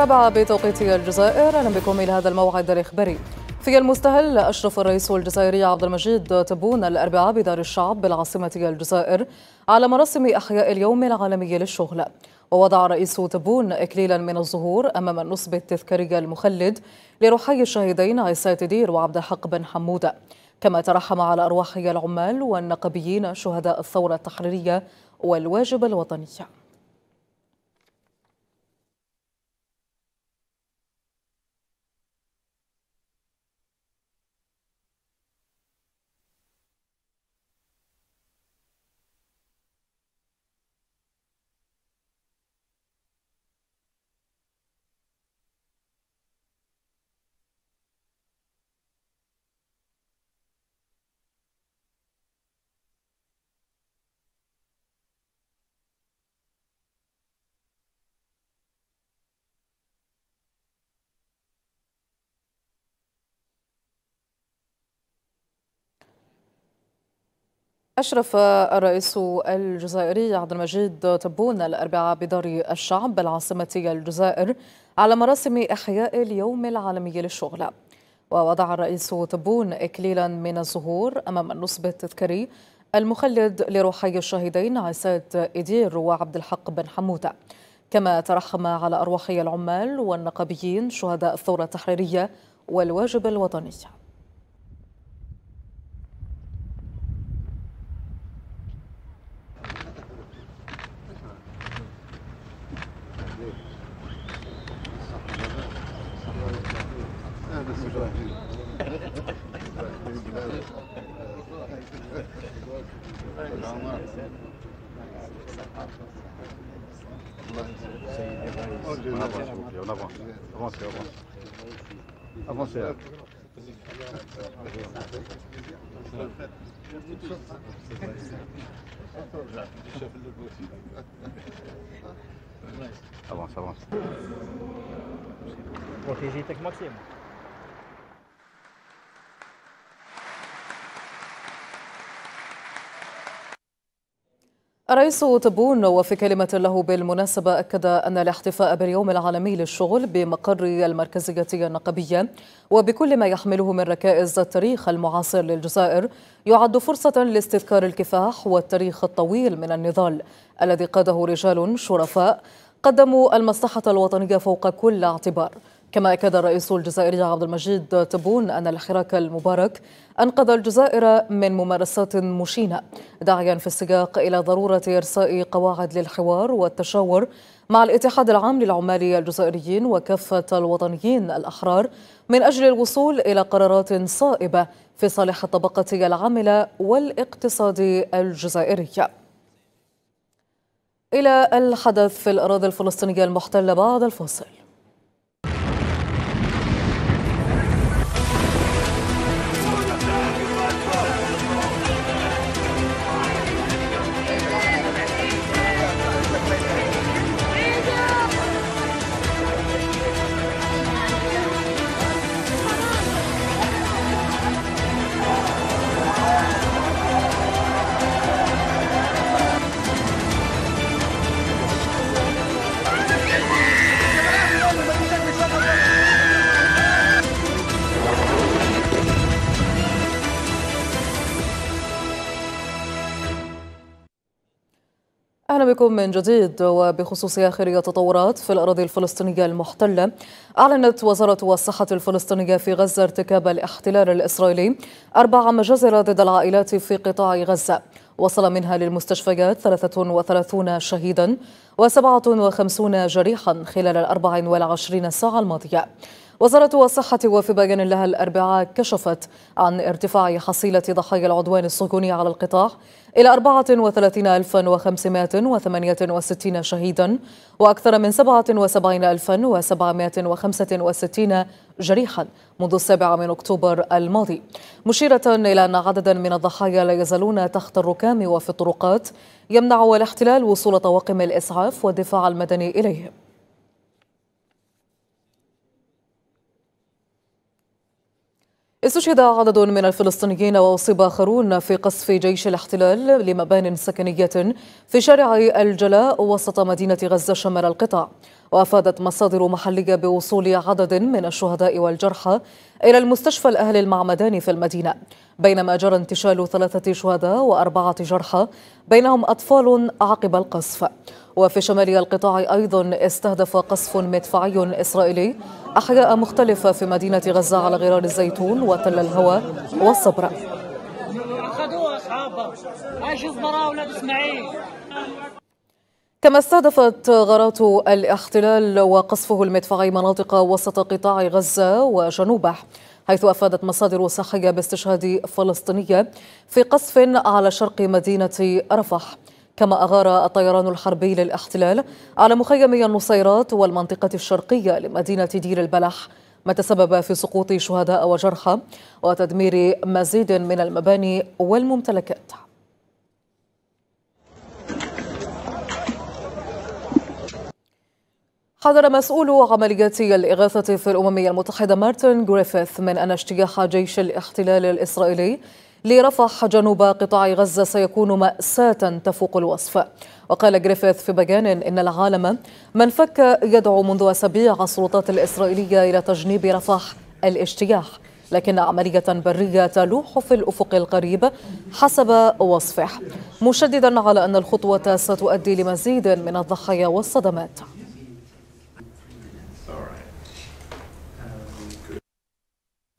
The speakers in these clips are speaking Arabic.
الرابعة بتوقيت الجزائر أهلا بكم إلى هذا الموعد الإخباري في المستهل أشرف الرئيس الجزائري عبد المجيد تبون الأربعاء بدار الشعب بالعاصمة الجزائر على مراسم أحياء اليوم العالمي للشغل ووضع رئيس تبون إكليلا من الزهور أمام النصب التذكاري المخلد لروحي الشهيدين عيسى دير وعبد الحق بن حمودة كما ترحم على أرواح العمال والنقبيين شهداء الثورة التحريرية والواجب الوطني أشرف الرئيس الجزائري عبد المجيد تبون الأربعاء بدار الشعب بالعاصمة الجزائر على مراسم إحياء اليوم العالمي للشغل ووضع الرئيس تبون إكليلا من الزهور أمام النصب التذكاري المخلد لروحي الشهيدين عساد إدير وعبد الحق بن حموتة كما ترحم على أرواح العمال والنقابيين شهداء الثورة التحريرية والواجب الوطني avancez là. Avance, avance. Protégez Tech Maxime. رئيس تبون وفي كلمة له بالمناسبة أكد أن الاحتفاء باليوم العالمي للشغل بمقر المركزية النقبية وبكل ما يحمله من ركائز التاريخ المعاصر للجزائر يعد فرصة لاستذكار الكفاح والتاريخ الطويل من النضال الذي قاده رجال شرفاء قدموا المصلحة الوطنية فوق كل اعتبار كما أكد الرئيس الجزائري عبد المجيد تبون أن الحراك المبارك أنقذ الجزائر من ممارسات مشينة داعيا في السياق إلى ضرورة إرساء قواعد للحوار والتشاور مع الاتحاد العام للعمال الجزائريين وكافة الوطنيين الأحرار من أجل الوصول إلى قرارات صائبة في صالح الطبقة العاملة والاقتصاد الجزائري إلى الحدث في الأراضي الفلسطينية المحتلة بعد الفاصل أهلا بكم من جديد وبخصوص آخر التطورات في الأراضي الفلسطينية المحتلة أعلنت وزارة الصحة الفلسطينية في غزة ارتكاب الاحتلال الإسرائيلي أربع مجازر ضد العائلات في قطاع غزة وصل منها للمستشفيات 33 شهيدا و57 جريحا خلال ال 24 ساعة الماضية وزارة الصحة وفي بيان لها الأربعاء كشفت عن ارتفاع حصيلة ضحايا العدوان السكوني على القطاع إلى 34568 شهيدا وأكثر من 77765 جريحا منذ السابع من أكتوبر الماضي مشيرة إلى أن عددا من الضحايا لا يزالون تحت الركام وفي الطرقات يمنع الاحتلال وصول طواقم الإسعاف والدفاع المدني إليهم استشهد عدد من الفلسطينيين واصيب اخرون في قصف جيش الاحتلال لمبان سكنيه في شارع الجلاء وسط مدينه غزه شمال القطاع وافادت مصادر محليه بوصول عدد من الشهداء والجرحى الى المستشفى الاهل المعمداني في المدينه بينما جرى انتشال ثلاثه شهداء واربعه جرحى بينهم اطفال عقب القصف وفي شمال القطاع أيضا استهدف قصف مدفعي إسرائيلي أحياء مختلفة في مدينة غزة على غرار الزيتون وتل الهوى والصبرة كما استهدفت غارات الاحتلال وقصفه المدفعي مناطق وسط قطاع غزة وجنوبه حيث أفادت مصادر صحية باستشهاد فلسطينية في قصف على شرق مدينة رفح كما أغار الطيران الحربي للاحتلال على مخيمي النصيرات والمنطقة الشرقية لمدينة دير البلح ما تسبب في سقوط شهداء وجرحى وتدمير مزيد من المباني والممتلكات حذر مسؤول عمليات الإغاثة في الأمم المتحدة مارتن جريفيث من أن اجتياح جيش الاحتلال الإسرائيلي لرفح جنوب قطاع غزة سيكون مأساة تفوق الوصف وقال جريفيث في بيان إن العالم منفك يدعو منذ أسابيع السلطات الإسرائيلية إلى تجنيب رفح الاجتياح لكن عملية برية تلوح في الأفق القريب حسب وصفه مشددا على أن الخطوة ستؤدي لمزيد من الضحايا والصدمات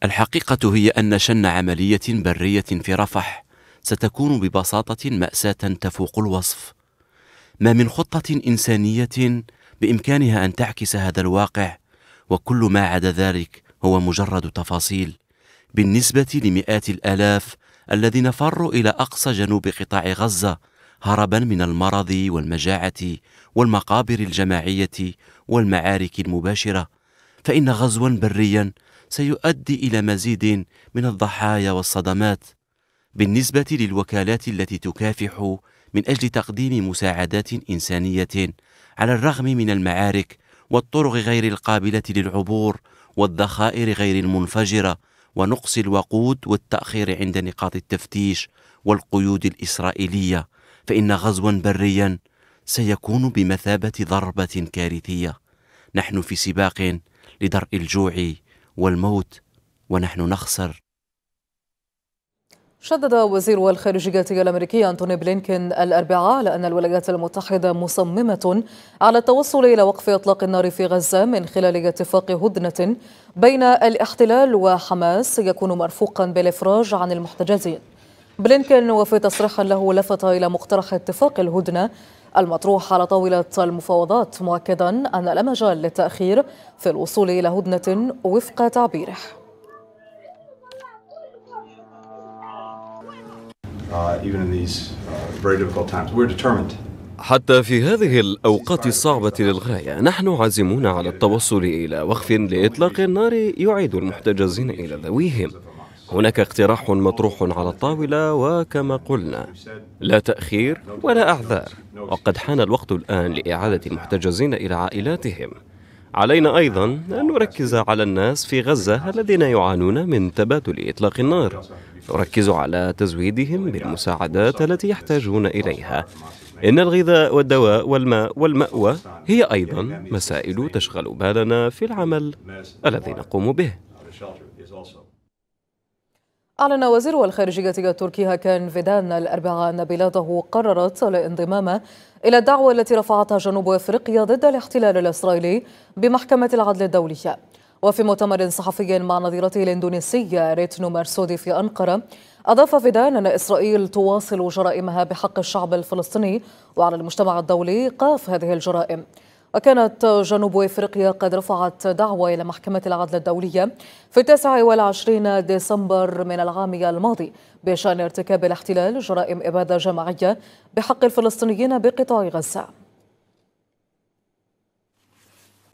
الحقيقة هي أن شن عملية برية في رفح ستكون ببساطة مأساة تفوق الوصف. ما من خطة إنسانية بإمكانها أن تعكس هذا الواقع، وكل ما عدا ذلك هو مجرد تفاصيل. بالنسبة لمئات الآلاف الذين فروا إلى أقصى جنوب قطاع غزة هربا من المرض والمجاعة والمقابر الجماعية والمعارك المباشرة، فإن غزوا بريا سيؤدي الى مزيد من الضحايا والصدمات بالنسبه للوكالات التي تكافح من اجل تقديم مساعدات انسانيه على الرغم من المعارك والطرق غير القابله للعبور والذخائر غير المنفجره ونقص الوقود والتاخير عند نقاط التفتيش والقيود الاسرائيليه فان غزوا بريا سيكون بمثابه ضربه كارثيه نحن في سباق لدرء الجوع والموت ونحن نخسر شدد وزير الخارجية الأمريكي أنتوني بلينكين الأربعاء على أن الولايات المتحدة مصممة على التوصل إلى وقف إطلاق النار في غزة من خلال اتفاق هدنة بين الاحتلال وحماس يكون مرفوقا بالإفراج عن المحتجزين بلينكين وفي تصريح له لفت إلى مقترح اتفاق الهدنة المطروح على طاولة المفاوضات مؤكدا أن لا مجال للتأخير في الوصول إلى هدنة وفق تعبيره uh, uh, حتى في هذه الأوقات الصعبة للغاية نحن عازمون على التوصل إلى وقف لإطلاق النار يعيد المحتجزين إلى ذويهم هناك اقتراح مطروح على الطاولة وكما قلنا لا تأخير ولا أعذار وقد حان الوقت الآن لإعادة المحتجزين إلى عائلاتهم علينا أيضا أن نركز على الناس في غزة الذين يعانون من تبادل إطلاق النار نركز على تزويدهم بالمساعدات التي يحتاجون إليها إن الغذاء والدواء والماء والمأوى هي أيضا مسائل تشغل بالنا في العمل الذي نقوم به أعلن وزير الخارجية التركي هاكان فيدان الأربعاء أن بلاده قررت الانضمام إلى الدعوة التي رفعتها جنوب أفريقيا ضد الاحتلال الإسرائيلي بمحكمة العدل الدولية وفي مؤتمر صحفي مع نظيرته الاندونيسية ريتنو مرسودي في أنقرة أضاف فيدان أن إسرائيل تواصل جرائمها بحق الشعب الفلسطيني وعلى المجتمع الدولي إيقاف هذه الجرائم وكانت جنوب افريقيا قد رفعت دعوى الى محكمه العدل الدوليه في 29 ديسمبر من العام الماضي بشان ارتكاب الاحتلال جرائم اباده جماعيه بحق الفلسطينيين بقطاع غزه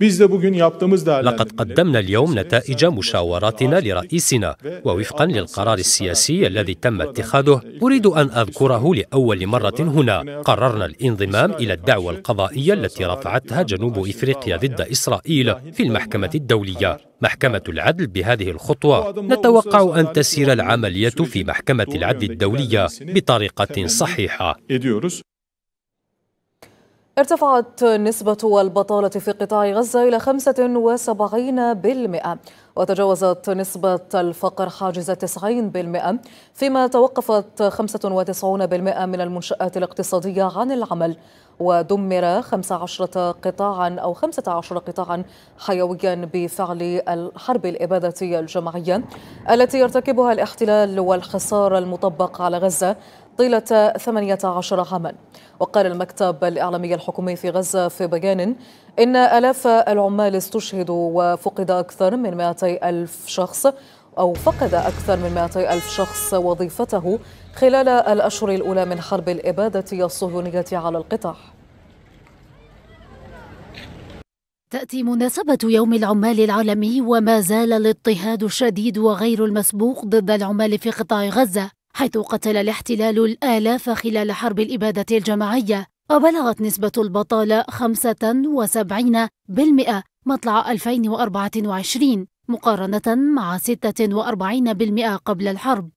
لقد قدمنا اليوم نتائج مشاوراتنا لرئيسنا ووفقا للقرار السياسي الذي تم اتخاذه أريد أن أذكره لأول مرة هنا قررنا الانضمام إلى الدعوة القضائية التي رفعتها جنوب إفريقيا ضد إسرائيل في المحكمة الدولية محكمة العدل بهذه الخطوة نتوقع أن تسير العملية في محكمة العدل الدولية بطريقة صحيحة ارتفعت نسبة البطالة في قطاع غزة إلى 75% وتجاوزت نسبة الفقر حاجز 90% فيما توقفت 95% من المنشآت الاقتصادية عن العمل ودمر 15 قطاعا أو 15 قطاعا حيويا بفعل الحرب الإبادة الجماعية التي يرتكبها الاحتلال والحصار المطبق على غزة طيلة 18 عاما وقال المكتب الإعلامي الحكومي في غزة في بيان إن آلاف العمال استشهدوا وفقد أكثر من 200 ألف شخص أو فقد أكثر من 200 ألف شخص وظيفته خلال الأشهر الأولى من حرب الإبادة الصهيونية على القطاع تأتي مناسبة يوم العمال العالمي وما زال الاضطهاد الشديد وغير المسبوق ضد العمال في قطاع غزة حيث قتل الاحتلال الآلاف خلال حرب الإبادة الجماعية وبلغت نسبة البطالة 75% مطلع 2024 مقارنة مع 46% قبل الحرب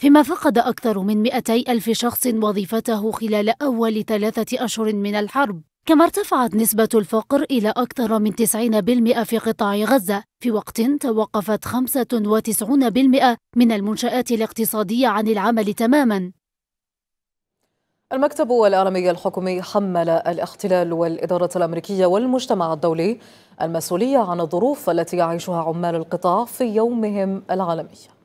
فيما فقد أكثر من 200 ألف شخص وظيفته خلال أول ثلاثة أشهر من الحرب كما ارتفعت نسبة الفقر إلى أكثر من 90% في قطاع غزة في وقت توقفت 95% من المنشآت الاقتصادية عن العمل تماماً المكتب الإعلامي الحكومي حمل الاحتلال والإدارة الأمريكية والمجتمع الدولي المسؤولية عن الظروف التي يعيشها عمال القطاع في يومهم العالمي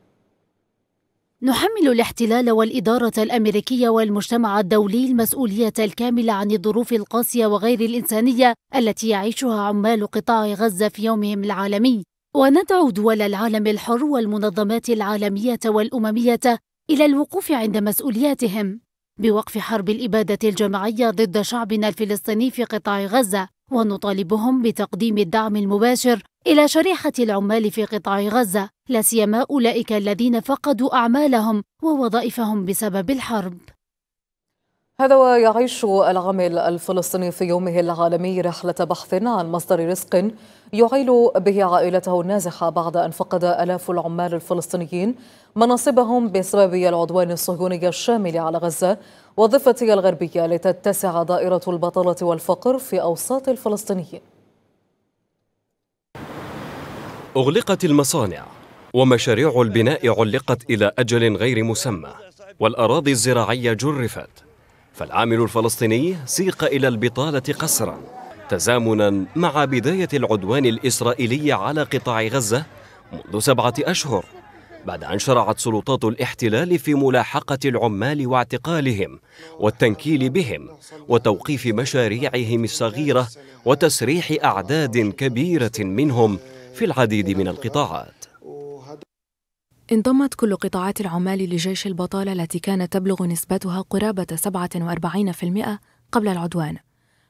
نحمل الاحتلال والإدارة الأمريكية والمجتمع الدولي المسؤولية الكاملة عن الظروف القاسية وغير الإنسانية التي يعيشها عمال قطاع غزة في يومهم العالمي وندعو دول العالم الحر والمنظمات العالمية والأممية إلى الوقوف عند مسؤولياتهم بوقف حرب الإبادة الجماعية ضد شعبنا الفلسطيني في قطاع غزة ونطالبهم بتقديم الدعم المباشر إلى شريحة العمال في قطاع غزة لا سيما أولئك الذين فقدوا أعمالهم ووظائفهم بسبب الحرب هذا ويعيش العامل الفلسطيني في يومه العالمي رحلة بحث عن مصدر رزق يعيل به عائلته النازحة بعد أن فقد ألاف العمال الفلسطينيين مناصبهم بسبب العدوان الصهيوني الشامل على غزة والضفة الغربية لتتسع دائرة البطالة والفقر في أوساط الفلسطينيين أغلقت المصانع ومشاريع البناء علقت إلى أجل غير مسمى والأراضي الزراعية جرفت فالعامل الفلسطيني سيق إلى البطالة قسرا تزامنا مع بداية العدوان الإسرائيلي على قطاع غزة منذ سبعة أشهر بعد أن شرعت سلطات الاحتلال في ملاحقة العمال واعتقالهم والتنكيل بهم وتوقيف مشاريعهم الصغيرة وتسريح أعداد كبيرة منهم في العديد من القطاعات انضمت كل قطاعات العمال لجيش البطالة التي كانت تبلغ نسبتها قرابة 47% قبل العدوان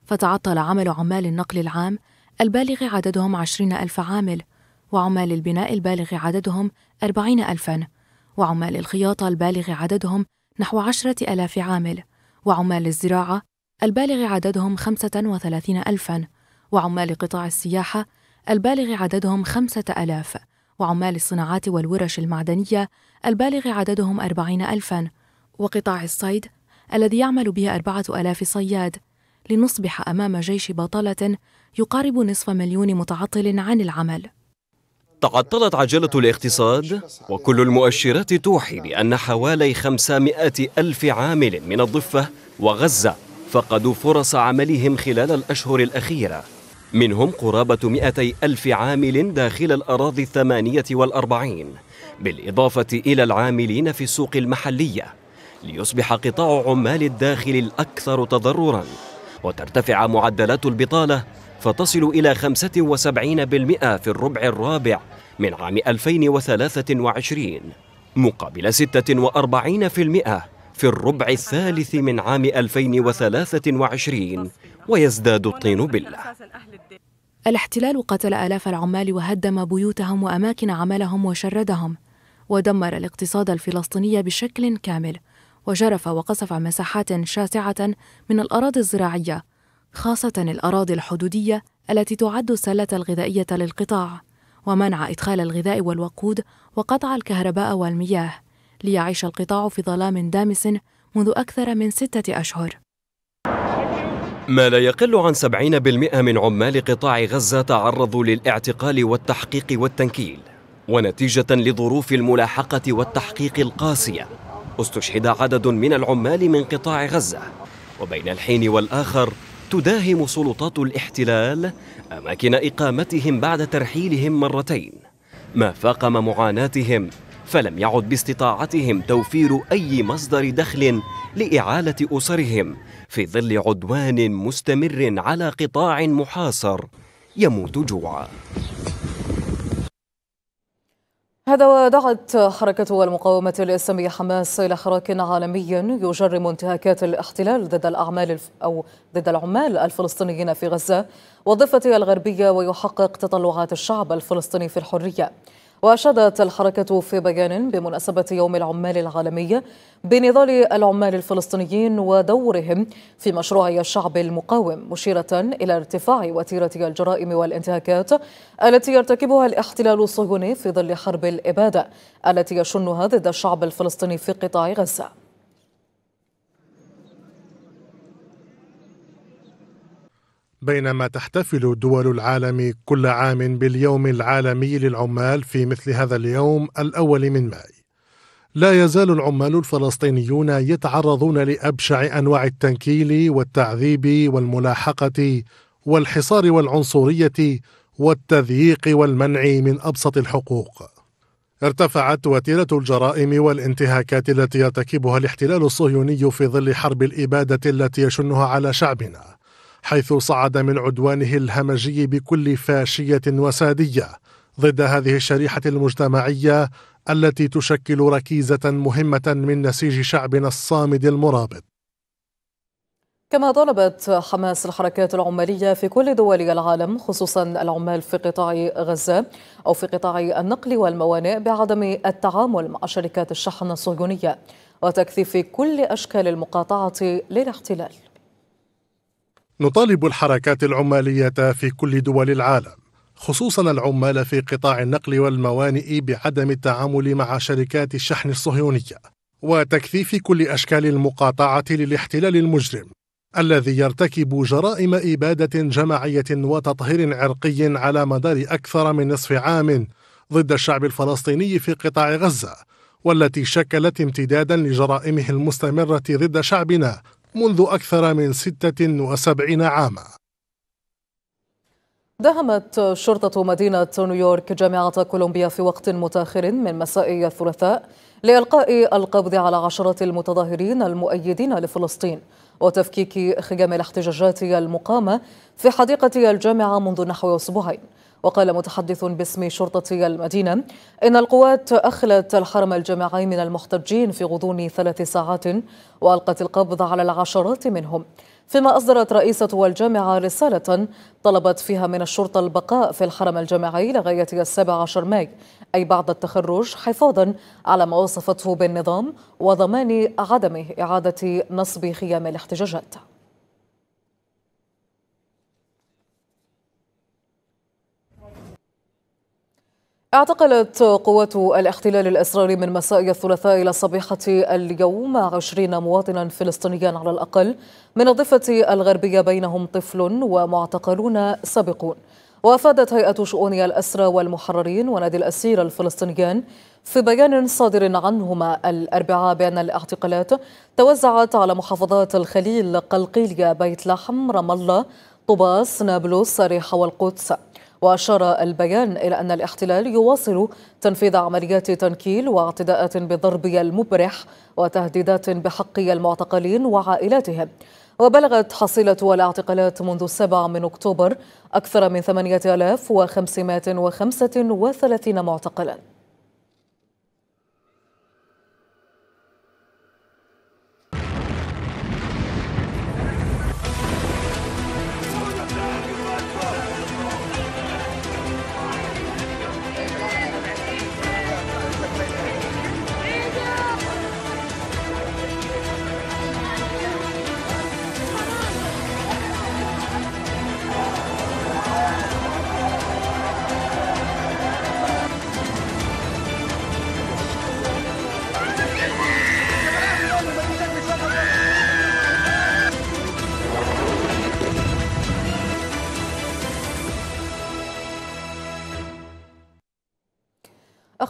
فتعطل عمل عمال النقل العام البالغ عددهم 20 ألف عامل وعمال البناء البالغ عددهم 40 ألفا وعمال الخياطة البالغ عددهم نحو 10 ألاف عامل وعمال الزراعة البالغ عددهم 35 ألفا وعمال قطاع السياحة البالغ عددهم 5000 وعمال الصناعات والورش المعدنية البالغ عددهم أربعين ألفا وقطاع الصيد الذي يعمل به أربعة ألاف صياد لنصبح أمام جيش بطالة يقارب نصف مليون متعطل عن العمل تعطلت عجلة الاقتصاد وكل المؤشرات توحي بأن حوالي 500 ألف عامل من الضفة وغزة فقدوا فرص عملهم خلال الأشهر الأخيرة منهم قرابة 200 ألف عامل داخل الأراضي الثمانية والأربعين بالإضافة إلى العاملين في السوق المحلية ليصبح قطاع عمال الداخل الأكثر تضرراً وترتفع معدلات البطالة فتصل إلى 75% في الربع الرابع من عام 2023 مقابل 46% في الربع الثالث من عام 2023 ويزداد الطين بله الاحتلال قتل آلاف العمال وهدم بيوتهم وأماكن عملهم وشردهم ودمر الاقتصاد الفلسطيني بشكل كامل وجرف وقصف مساحات شاسعة من الأراضي الزراعية خاصة الأراضي الحدودية التي تعد السلة الغذائية للقطاع ومنع إدخال الغذاء والوقود وقطع الكهرباء والمياه ليعيش القطاع في ظلام دامس منذ أكثر من ستة أشهر ما لا يقل عن 70% من عمال قطاع غزة تعرضوا للاعتقال والتحقيق والتنكيل ونتيجة لظروف الملاحقة والتحقيق القاسية استشهد عدد من العمال من قطاع غزة وبين الحين والآخر تداهم سلطات الاحتلال أماكن إقامتهم بعد ترحيلهم مرتين ما فاقم معاناتهم فلم يعد باستطاعتهم توفير أي مصدر دخل لإعالة أسرهم في ظل عدوان مستمر على قطاع محاصر يموت جوعا هذا ودعت حركة المقاومة الإسلامية حماس إلى حراك عالمي يجرم انتهاكات الاحتلال ضد الأعمال أو ضد العمال الفلسطينيين في غزة والضفة الغربية ويحقق تطلعات الشعب الفلسطيني في الحرية وأشادت الحركة في بيان بمناسبة يوم العمال العالمي بنضال العمال الفلسطينيين ودورهم في مشروع الشعب المقاوم مشيرة إلى ارتفاع وتيرة الجرائم والانتهاكات التي يرتكبها الاحتلال الصهيوني في ظل حرب الإبادة التي يشنها ضد الشعب الفلسطيني في قطاع غزة بينما تحتفل دول العالم كل عام باليوم العالمي للعمال في مثل هذا اليوم الاول من ماي لا يزال العمال الفلسطينيون يتعرضون لابشع انواع التنكيل والتعذيب والملاحقه والحصار والعنصريه والتضييق والمنع من ابسط الحقوق ارتفعت وتيره الجرائم والانتهاكات التي يرتكبها الاحتلال الصهيوني في ظل حرب الاباده التي يشنها على شعبنا حيث صعد من عدوانه الهمجي بكل فاشيه وساديه ضد هذه الشريحه المجتمعيه التي تشكل ركيزه مهمه من نسيج شعبنا الصامد المرابط كما طالبت حماس الحركات العمالية في كل دول العالم خصوصا العمال في قطاع غزة أو في قطاع النقل والموانئ بعدم التعامل مع شركات الشحن الصهيونية وتكثيف كل أشكال المقاطعة للاحتلال نطالب الحركات العمالية في كل دول العالم خصوصا العمال في قطاع النقل والموانئ بعدم التعامل مع شركات الشحن الصهيونية وتكثيف كل أشكال المقاطعة للاحتلال المجرم الذي يرتكب جرائم إبادة جماعية وتطهير عرقي على مدار أكثر من نصف عام ضد الشعب الفلسطيني في قطاع غزة والتي شكلت امتدادا لجرائمه المستمرة ضد شعبنا منذ أكثر من 76 عاما دهمت شرطة مدينة نيويورك جامعة كولومبيا في وقت متأخر من مساء الثلاثاء لإلقاء القبض على عشرات المتظاهرين المؤيدين لفلسطين وتفكيك خيام الاحتجاجات المقامة في حديقة الجامعة منذ نحو أسبوعين وقال متحدث باسم شرطة المدينة إن القوات أخلت الحرم الجماعي من المحتجين في غضون ثلاث ساعات وألقت القبض على العشرات منهم فيما أصدرت رئيسة الجامعة رسالة طلبت فيها من الشرطة البقاء في الحرم الجماعي لغاية السابع عشر ماي أي بعد التخرج حفاظا على ما وصفته بالنظام وضمان عدم إعادة نصب خيام الاحتجاجات اعتقلت قوة الاحتلال الإسرائيلي من مساء الثلاثاء إلى صبيحة اليوم عشرين مواطنا فلسطينيا على الأقل من الضفة الغربية بينهم طفل ومعتقلون سابقون وأفادت هيئة شؤون الأسرى والمحررين ونادي الأسير الفلسطينيان في بيان صادر عنهما الأربعاء بأن الاعتقالات توزعت على محافظات الخليل قلقيلية بيت لحم رام الله طباس نابلس ريحة والقدس وأشار البيان إلى أن الاحتلال يواصل تنفيذ عمليات تنكيل واعتداءات بالضرب المبرح وتهديدات بحق المعتقلين وعائلاتهم وبلغت حصيلة الاعتقالات منذ 7 من أكتوبر أكثر من 8535 معتقلاً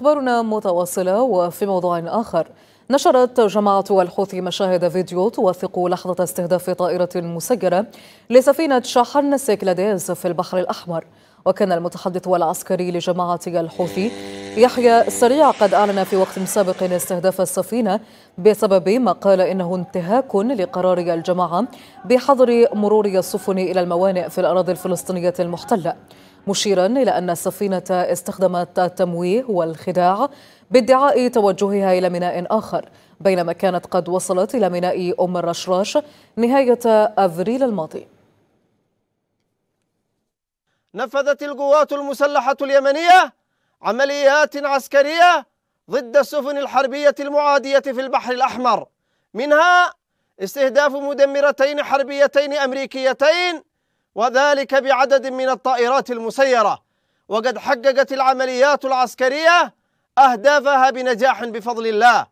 أخبارنا متواصلة وفي موضوع آخر نشرت جماعة الحوثي مشاهد فيديو توثق لحظة استهداف طائرة مسيرة لسفينة شاحن سيكلاديز في البحر الأحمر وكان المتحدث العسكري لجماعة الحوثي يحيى سريع قد أعلن في وقت سابق استهداف السفينة بسبب ما قال إنه انتهاك لقرار الجماعة بحظر مرور السفن إلى الموانئ في الأراضي الفلسطينية المحتلة مشيرا إلى أن السفينة استخدمت التمويه والخداع بادعاء توجهها إلى ميناء آخر بينما كانت قد وصلت إلى ميناء أم الرشراش نهاية أفريل الماضي نفذت القوات المسلحة اليمنية عمليات عسكرية ضد السفن الحربية المعادية في البحر الأحمر منها استهداف مدمرتين حربيتين أمريكيتين وذلك بعدد من الطائرات المسيرة وقد حققت العمليات العسكرية أهدافها بنجاح بفضل الله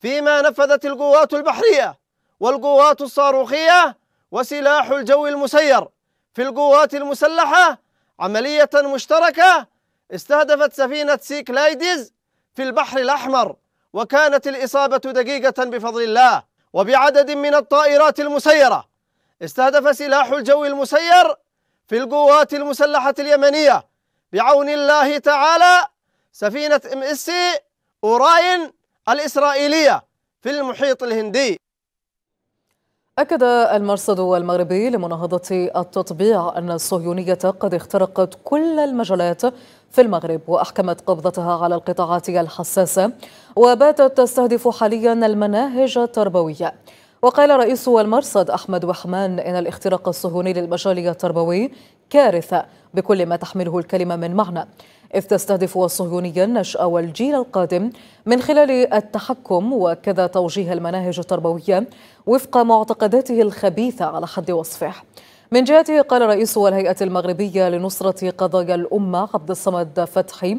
فيما نفذت القوات البحرية والقوات الصاروخية وسلاح الجو المسير في القوات المسلحة عملية مشتركة استهدفت سفينة سيك لايديز في البحر الأحمر وكانت الإصابة دقيقة بفضل الله وبعدد من الطائرات المسيرة استهدف سلاح الجو المسير في القوات المسلحة اليمنية بعون الله تعالى سفينة ام اس اوراين الإسرائيلية في المحيط الهندي أكد المرصد المغربي لمناهضة التطبيع أن الصهيونية قد اخترقت كل المجالات في المغرب وأحكمت قبضتها على القطاعات الحساسة وباتت تستهدف حاليا المناهج التربوية وقال رئيس المرصد أحمد وحمان إن الاختراق الصهيوني للمجالي التربوي كارثة بكل ما تحمله الكلمة من معنى إذ تستهدف الصهيونية النشأة والجيل القادم من خلال التحكم وكذا توجيه المناهج التربوية وفق معتقداته الخبيثة على حد وصفه من جهته قال رئيس الهيئة المغربية لنصرة قضايا الأمة عبد الصمد فتحي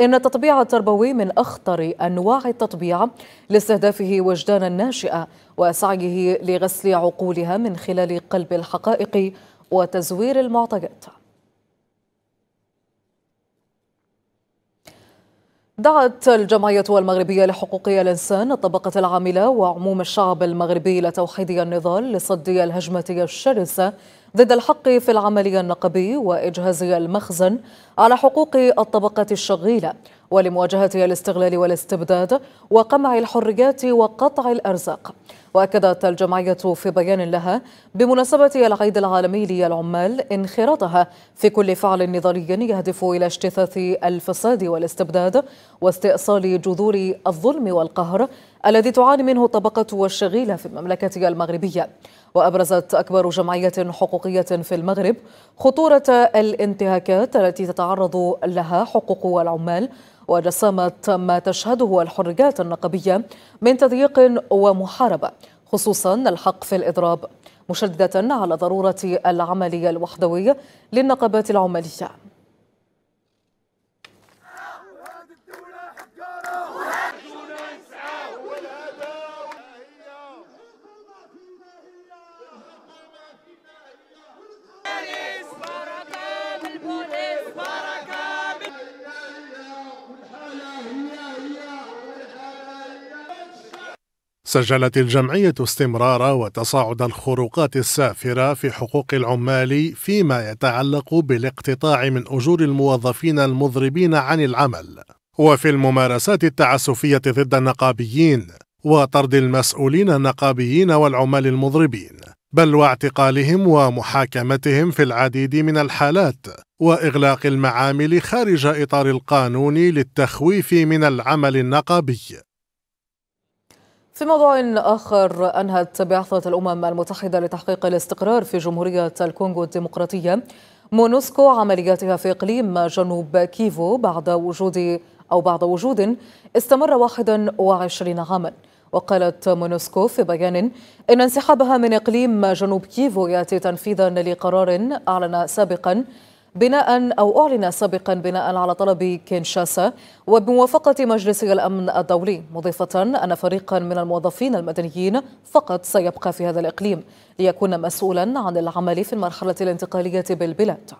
إن التطبيع التربوي من أخطر أنواع التطبيع لاستهدافه وجدان الناشئة وسعيه لغسل عقولها من خلال قلب الحقائق وتزوير المعطيات دعت الجمعية المغربية لحقوق الإنسان الطبقة العاملة وعموم الشعب المغربي إلى توحيد النضال لصد الهجمة الشرسة ضد الحق في العمل النقبي وإجهاز المخزن على حقوق الطبقة الشغيلة ولمواجهة الاستغلال والاستبداد وقمع الحريات وقطع الأرزاق وأكدت الجمعية في بيان لها بمناسبة العيد العالمي للعمال انخراطها في كل فعل نضالي يهدف إلى اجتثاث الفساد والاستبداد واستئصال جذور الظلم والقهر الذي تعاني منه الطبقة والشغيلة في المملكة المغربية وأبرزت أكبر جمعية حقوقية في المغرب خطورة الانتهاكات التي تتعرض لها حقوق العمال وجسامة ما تشهده الحريات النقبية من تضييق ومحاربة خصوصا الحق في الإضراب مشددة على ضرورة العمل الوحدوي للنقابات العمالية سجلت الجمعية استمرار وتصاعد الخروقات السافرة في حقوق العمال فيما يتعلق بالاقتطاع من أجور الموظفين المضربين عن العمل، وفي الممارسات التعسفية ضد النقابيين، وطرد المسؤولين النقابيين والعمال المضربين، بل واعتقالهم ومحاكمتهم في العديد من الحالات، وإغلاق المعامل خارج إطار القانون للتخويف من العمل النقابي. في موضوع آخر أنهت بعثة الأمم المتحدة لتحقيق الاستقرار في جمهورية الكونغو الديمقراطية مونوسكو عملياتها في إقليم جنوب كيفو بعد وجود أو بعد وجود استمر 21 عاماً وقالت مونوسكو في بيان إن انسحابها من إقليم جنوب كيفو يأتي تنفيذا لقرار أعلن سابقا بناء أو أعلن سابقا بناء على طلب كينشاسا وبموافقة مجلس الأمن الدولي مضيفة أن فريقا من الموظفين المدنيين فقط سيبقى في هذا الإقليم ليكون مسؤولا عن العمل في المرحلة الانتقالية بالبلاد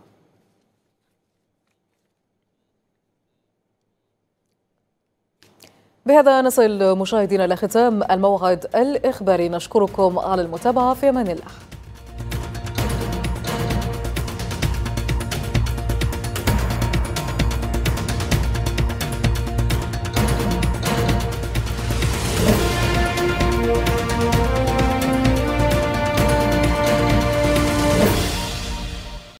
بهذا نصل مشاهدينا إلى ختام الموعد الإخباري نشكركم على المتابعة في أمان الله